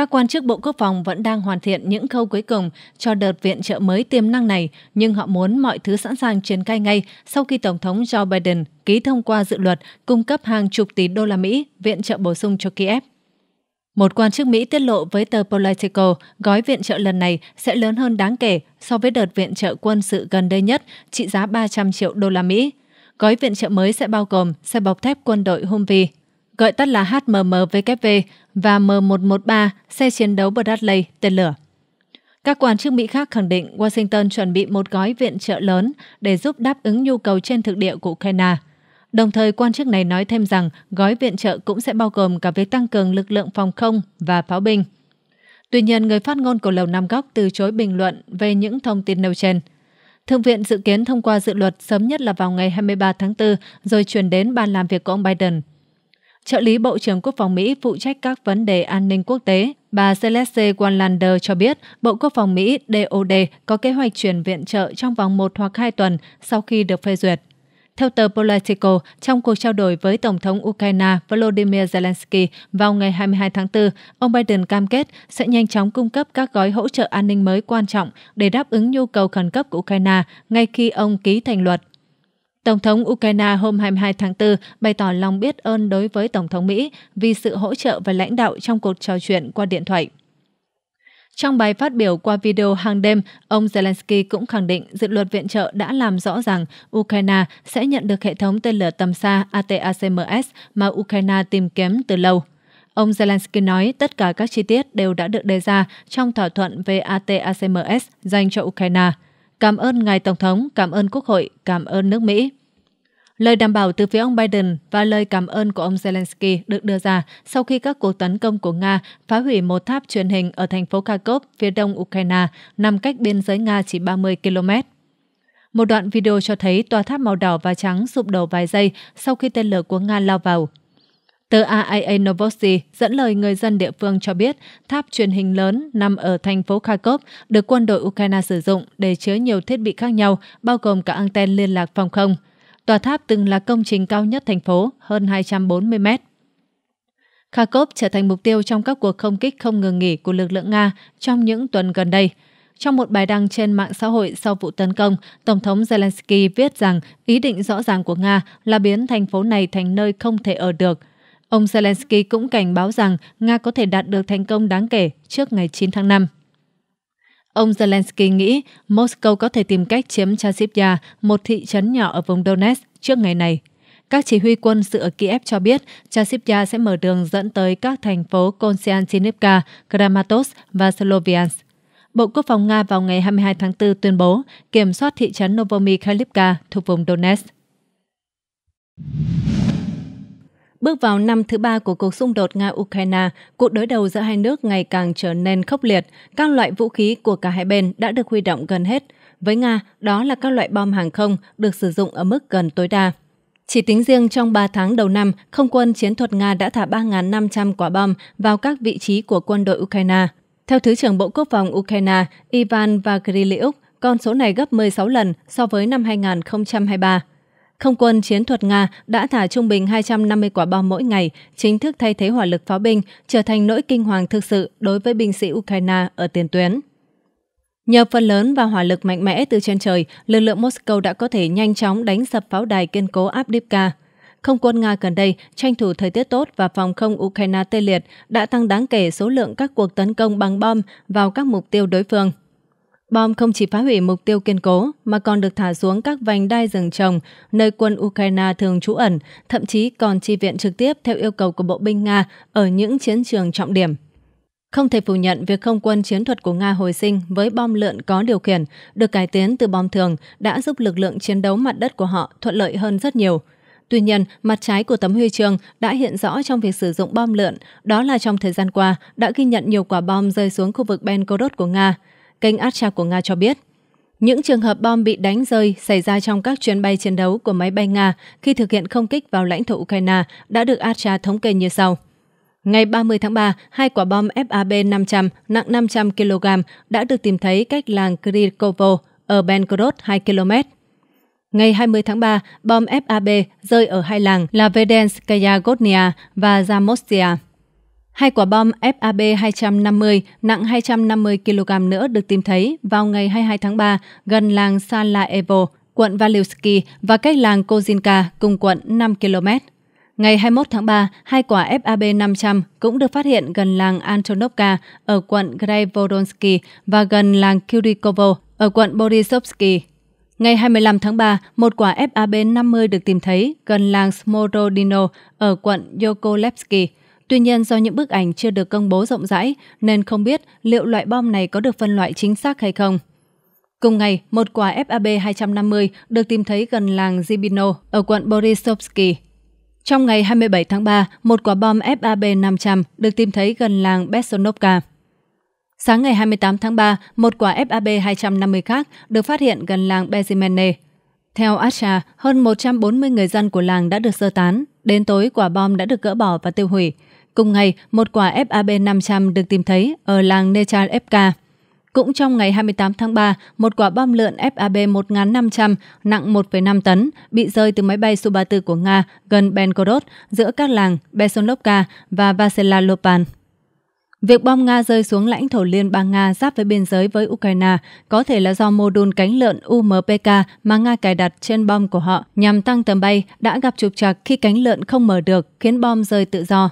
Các quan chức Bộ Quốc phòng vẫn đang hoàn thiện những khâu cuối cùng cho đợt viện trợ mới tiềm năng này, nhưng họ muốn mọi thứ sẵn sàng triển khai ngay sau khi Tổng thống Joe Biden ký thông qua dự luật cung cấp hàng chục tỷ đô la Mỹ viện trợ bổ sung cho Kiev. Một quan chức Mỹ tiết lộ với tờ Politico, gói viện trợ lần này sẽ lớn hơn đáng kể so với đợt viện trợ quân sự gần đây nhất trị giá 300 triệu đô la Mỹ. Gói viện trợ mới sẽ bao gồm xe bọc thép quân đội Humvee, gọi tắt là HMMWV và M113 xe chiến đấu Bradley tên lửa. Các quan chức Mỹ khác khẳng định Washington chuẩn bị một gói viện trợ lớn để giúp đáp ứng nhu cầu trên thực địa của Ukraine. Đồng thời, quan chức này nói thêm rằng gói viện trợ cũng sẽ bao gồm cả việc tăng cường lực lượng phòng không và pháo binh. Tuy nhiên, người phát ngôn của Lầu Năm Góc từ chối bình luận về những thông tin nêu trên. Thượng viện dự kiến thông qua dự luật sớm nhất là vào ngày 23 tháng 4 rồi chuyển đến ban làm việc của ông Biden trợ lý Bộ trưởng Quốc phòng Mỹ phụ trách các vấn đề an ninh quốc tế, bà Celeste Wanlander cho biết Bộ Quốc phòng Mỹ DOD có kế hoạch chuyển viện trợ trong vòng một hoặc hai tuần sau khi được phê duyệt. Theo tờ Politico, trong cuộc trao đổi với Tổng thống Ukraine Volodymyr Zelensky vào ngày 22 tháng 4, ông Biden cam kết sẽ nhanh chóng cung cấp các gói hỗ trợ an ninh mới quan trọng để đáp ứng nhu cầu khẩn cấp của Ukraine ngay khi ông ký thành luật. Tổng thống Ukraine hôm 22 tháng 4 bày tỏ lòng biết ơn đối với Tổng thống Mỹ vì sự hỗ trợ và lãnh đạo trong cuộc trò chuyện qua điện thoại. Trong bài phát biểu qua video hàng đêm, ông Zelensky cũng khẳng định dự luật viện trợ đã làm rõ rằng Ukraine sẽ nhận được hệ thống tên lửa tầm xa ATACMS mà Ukraine tìm kiếm từ lâu. Ông Zelensky nói tất cả các chi tiết đều đã được đề ra trong thỏa thuận về ATACMS dành cho Ukraine – Cảm ơn Ngài Tổng thống, cảm ơn Quốc hội, cảm ơn nước Mỹ. Lời đảm bảo từ phía ông Biden và lời cảm ơn của ông Zelensky được đưa ra sau khi các cuộc tấn công của Nga phá hủy một tháp truyền hình ở thành phố Kharkov, phía đông Ukraine, nằm cách biên giới Nga chỉ 30 km. Một đoạn video cho thấy tòa tháp màu đỏ và trắng sụp đổ vài giây sau khi tên lửa của Nga lao vào. Tờ AIA Novosti dẫn lời người dân địa phương cho biết tháp truyền hình lớn nằm ở thành phố Kharkov được quân đội Ukraine sử dụng để chứa nhiều thiết bị khác nhau, bao gồm cả anten liên lạc phòng không. Tòa tháp từng là công trình cao nhất thành phố, hơn 240 mét. Kharkov trở thành mục tiêu trong các cuộc không kích không ngừng nghỉ của lực lượng Nga trong những tuần gần đây. Trong một bài đăng trên mạng xã hội sau vụ tấn công, Tổng thống Zelensky viết rằng ý định rõ ràng của Nga là biến thành phố này thành nơi không thể ở được – Ông Zelensky cũng cảnh báo rằng Nga có thể đạt được thành công đáng kể trước ngày 9 tháng 5. Ông Zelensky nghĩ Moscow có thể tìm cách chiếm Chasivya, một thị trấn nhỏ ở vùng Donetsk, trước ngày này. Các chỉ huy quân sự ở Kiev cho biết Chasivya sẽ mở đường dẫn tới các thành phố Konstantinivka, Kramatorsk và Sloviansk. Bộ Quốc phòng Nga vào ngày 22 tháng 4 tuyên bố kiểm soát thị trấn Novomy thuộc vùng Donetsk. Bước vào năm thứ ba của cuộc xung đột Nga-Ukraine, cuộc đối đầu giữa hai nước ngày càng trở nên khốc liệt. Các loại vũ khí của cả hai bên đã được huy động gần hết. Với Nga, đó là các loại bom hàng không được sử dụng ở mức gần tối đa. Chỉ tính riêng trong 3 tháng đầu năm, không quân chiến thuật Nga đã thả 3.500 quả bom vào các vị trí của quân đội Ukraine. Theo Thứ trưởng Bộ Quốc phòng Ukraine Ivan Vagriliuk, con số này gấp 16 lần so với năm 2023. Không quân chiến thuật Nga đã thả trung bình 250 quả bom mỗi ngày, chính thức thay thế hỏa lực pháo binh, trở thành nỗi kinh hoàng thực sự đối với binh sĩ Ukraine ở tiền tuyến. Nhờ phần lớn và hỏa lực mạnh mẽ từ trên trời, lực lượng Moscow đã có thể nhanh chóng đánh sập pháo đài kiên cố Abdivka. Không quân Nga gần đây tranh thủ thời tiết tốt và phòng không Ukraine tê liệt đã tăng đáng kể số lượng các cuộc tấn công bằng bom vào các mục tiêu đối phương. Bom không chỉ phá hủy mục tiêu kiên cố mà còn được thả xuống các vành đai rừng trồng nơi quân Ukraine thường trú ẩn, thậm chí còn chi viện trực tiếp theo yêu cầu của bộ binh Nga ở những chiến trường trọng điểm. Không thể phủ nhận việc không quân chiến thuật của Nga hồi sinh với bom lượn có điều khiển, được cải tiến từ bom thường đã giúp lực lượng chiến đấu mặt đất của họ thuận lợi hơn rất nhiều. Tuy nhiên, mặt trái của tấm huy chương đã hiện rõ trong việc sử dụng bom lượn, đó là trong thời gian qua đã ghi nhận nhiều quả bom rơi xuống khu vực Ben của Nga – kênh Archa của Nga cho biết. Những trường hợp bom bị đánh rơi xảy ra trong các chuyến bay chiến đấu của máy bay Nga khi thực hiện không kích vào lãnh thổ Ukraine đã được Archa thống kê như sau. Ngày 30 tháng 3, hai quả bom FAB 500 nặng 500 kg đã được tìm thấy cách làng Krikovo ở Belgorod 2 km. Ngày 20 tháng 3, bom FAB rơi ở hai làng là Vedenskaya Gotnia và Zamostia. Hai quả bom FAB-250 nặng 250 kg nữa được tìm thấy vào ngày 22 tháng 3 gần làng Salaevo, quận Valiuski và cách làng Kozinka cùng quận 5 km. Ngày 21 tháng 3, hai quả FAB-500 cũng được phát hiện gần làng Antonovka ở quận Grevodonsky và gần làng Kurikovo ở quận Borisovsky. Ngày 25 tháng 3, một quả FAB-50 được tìm thấy gần làng Smorodino ở quận Yokolevsky – Tuy nhiên do những bức ảnh chưa được công bố rộng rãi nên không biết liệu loại bom này có được phân loại chính xác hay không. Cùng ngày, một quả FAB 250 được tìm thấy gần làng Zibino ở quận Borisovsky. Trong ngày 27 tháng 3, một quả bom FAB 500 được tìm thấy gần làng Besonovka. Sáng ngày 28 tháng 3, một quả FAB 250 khác được phát hiện gần làng Bezimene. Theo Asha, hơn 140 người dân của làng đã được sơ tán. Đến tối, quả bom đã được gỡ bỏ và tiêu hủy. Cùng ngày, một quả FAB 500 được tìm thấy ở làng Nechar Cũng trong ngày 28 tháng 3, một quả bom lượn FAB 1500 nặng 1,5 tấn bị rơi từ máy bay Su-34 của Nga gần Belgorod giữa các làng Besolovka và Vasilalopan. Việc bom Nga rơi xuống lãnh thổ Liên bang Nga giáp với biên giới với Ukraine có thể là do mô đun cánh lợn UMPK mà Nga cài đặt trên bom của họ nhằm tăng tầm bay đã gặp trục trặc khi cánh lợn không mở được khiến bom rơi tự do.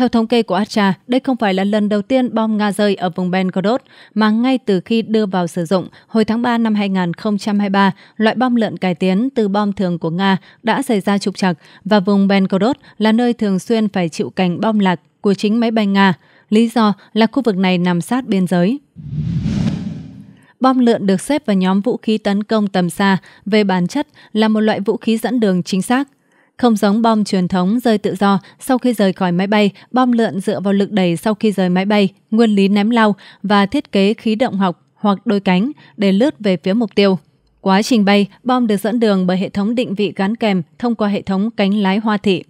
Theo thống kê của Astra, đây không phải là lần đầu tiên bom Nga rơi ở vùng Belgorod, mà ngay từ khi đưa vào sử dụng hồi tháng 3 năm 2023, loại bom lợn cải tiến từ bom thường của Nga đã xảy ra trục trặc và vùng Belgorod là nơi thường xuyên phải chịu cảnh bom lạc của chính máy bay Nga. Lý do là khu vực này nằm sát biên giới bom lượn được xếp vào nhóm vũ khí tấn công tầm xa, về bản chất là một loại vũ khí dẫn đường chính xác. Không giống bom truyền thống rơi tự do sau khi rời khỏi máy bay, bom lượn dựa vào lực đẩy sau khi rời máy bay, nguyên lý ném lao và thiết kế khí động học hoặc đôi cánh để lướt về phía mục tiêu. Quá trình bay, bom được dẫn đường bởi hệ thống định vị gắn kèm thông qua hệ thống cánh lái hoa thị.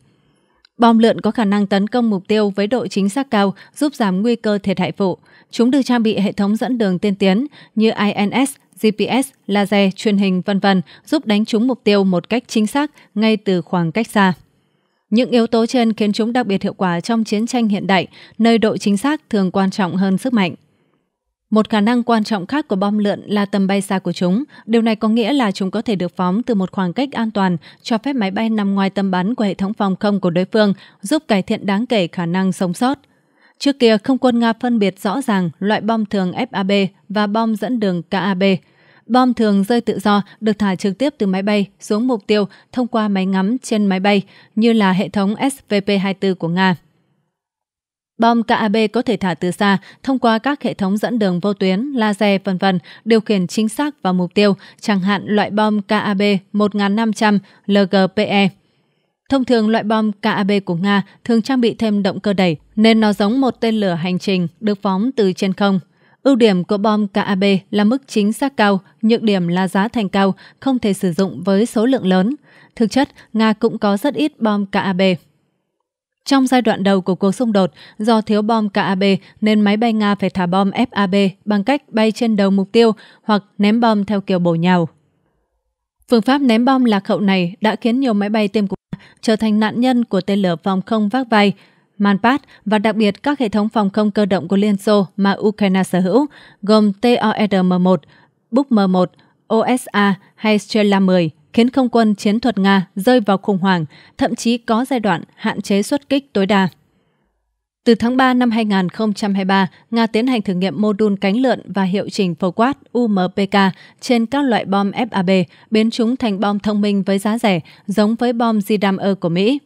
Bom lượn có khả năng tấn công mục tiêu với độ chính xác cao, giúp giảm nguy cơ thiệt hại phụ. Chúng được trang bị hệ thống dẫn đường tiên tiến như INS GPS, laser, truyền hình vân vân giúp đánh trúng mục tiêu một cách chính xác ngay từ khoảng cách xa. Những yếu tố trên khiến chúng đặc biệt hiệu quả trong chiến tranh hiện đại, nơi độ chính xác thường quan trọng hơn sức mạnh. Một khả năng quan trọng khác của bom lượn là tầm bay xa của chúng. Điều này có nghĩa là chúng có thể được phóng từ một khoảng cách an toàn, cho phép máy bay nằm ngoài tầm bắn của hệ thống phòng không của đối phương, giúp cải thiện đáng kể khả năng sống sót. Trước kia, không quân Nga phân biệt rõ ràng loại bom thường FAB và bom dẫn đường KAB, Bom thường rơi tự do được thả trực tiếp từ máy bay xuống mục tiêu thông qua máy ngắm trên máy bay như là hệ thống SVP-24 của Nga. Bom KAB có thể thả từ xa thông qua các hệ thống dẫn đường vô tuyến, laser vân vân, điều khiển chính xác vào mục tiêu, chẳng hạn loại bom KAB 1500 LGPE. Thông thường loại bom KAB của Nga thường trang bị thêm động cơ đẩy nên nó giống một tên lửa hành trình được phóng từ trên không Ưu điểm của bom KAB là mức chính xác cao, nhược điểm là giá thành cao, không thể sử dụng với số lượng lớn. Thực chất, Nga cũng có rất ít bom KAB. Trong giai đoạn đầu của cuộc xung đột, do thiếu bom KAB nên máy bay Nga phải thả bom FAB bằng cách bay trên đầu mục tiêu hoặc ném bom theo kiểu bổ nhào. Phương pháp ném bom lạc hậu này đã khiến nhiều máy bay tiêm của trở thành nạn nhân của tên lửa phòng không vác vai Manpad và đặc biệt các hệ thống phòng không cơ động của Liên Xô mà Ukraine sở hữu, gồm TORM-1, e Buk M1, OSA hay Strela 10 khiến không quân chiến thuật Nga rơi vào khủng hoảng, thậm chí có giai đoạn hạn chế xuất kích tối đa. Từ tháng 3 năm 2023, Nga tiến hành thử nghiệm mô đun cánh lượn và hiệu chỉnh phổ quát UMPK trên các loại bom FAB, biến chúng thành bom thông minh với giá rẻ, giống với bom Zidam-E của Mỹ.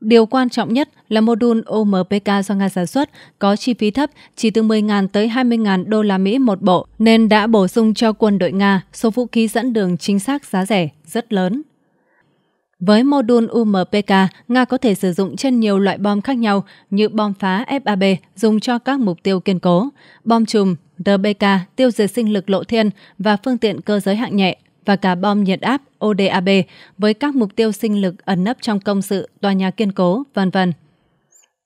Điều quan trọng nhất là mô đun OMPK do Nga sản xuất có chi phí thấp chỉ từ 10.000 tới 20.000 đô la Mỹ một bộ nên đã bổ sung cho quân đội Nga số vũ khí dẫn đường chính xác giá rẻ rất lớn. Với mô đun UMPK, Nga có thể sử dụng trên nhiều loại bom khác nhau như bom phá FAB dùng cho các mục tiêu kiên cố, bom chùm, RBK tiêu diệt sinh lực lộ thiên và phương tiện cơ giới hạng nhẹ và cả bom nhiệt áp ODAB với các mục tiêu sinh lực ẩn nấp trong công sự, tòa nhà kiên cố, vân vân.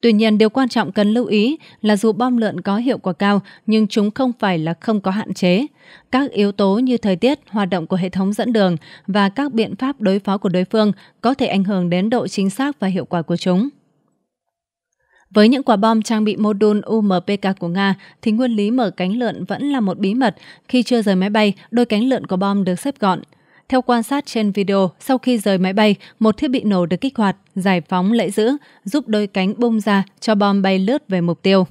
Tuy nhiên, điều quan trọng cần lưu ý là dù bom lượn có hiệu quả cao nhưng chúng không phải là không có hạn chế. Các yếu tố như thời tiết, hoạt động của hệ thống dẫn đường và các biện pháp đối phó của đối phương có thể ảnh hưởng đến độ chính xác và hiệu quả của chúng. Với những quả bom trang bị mô đun UMPK của Nga thì nguyên lý mở cánh lượn vẫn là một bí mật. Khi chưa rời máy bay, đôi cánh lượn của bom được xếp gọn. Theo quan sát trên video, sau khi rời máy bay, một thiết bị nổ được kích hoạt, giải phóng lễ giữ, giúp đôi cánh bung ra cho bom bay lướt về mục tiêu.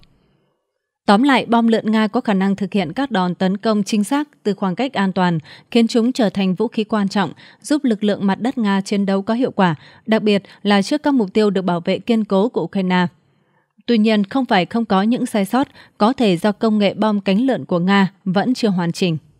Tóm lại, bom lượn Nga có khả năng thực hiện các đòn tấn công chính xác từ khoảng cách an toàn, khiến chúng trở thành vũ khí quan trọng, giúp lực lượng mặt đất Nga chiến đấu có hiệu quả, đặc biệt là trước các mục tiêu được bảo vệ kiên cố của Ukraine. Tuy nhiên, không phải không có những sai sót có thể do công nghệ bom cánh lợn của Nga vẫn chưa hoàn chỉnh.